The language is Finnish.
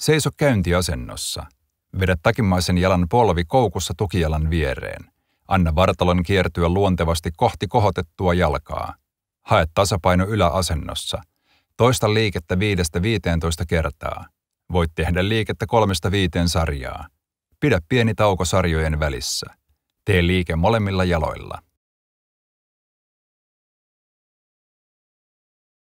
Seiso käyntiasennossa. Vedä takimmaisen jalan polvi koukussa tukijalan viereen. Anna vartalon kiertyä luontevasti kohti kohotettua jalkaa. Hae tasapaino yläasennossa. Toista liikettä 5-15 kertaa. Voit tehdä liikettä kolmesta 5 sarjaa. Pidä pieni tauko sarjojen välissä. Tee liike molemmilla jaloilla.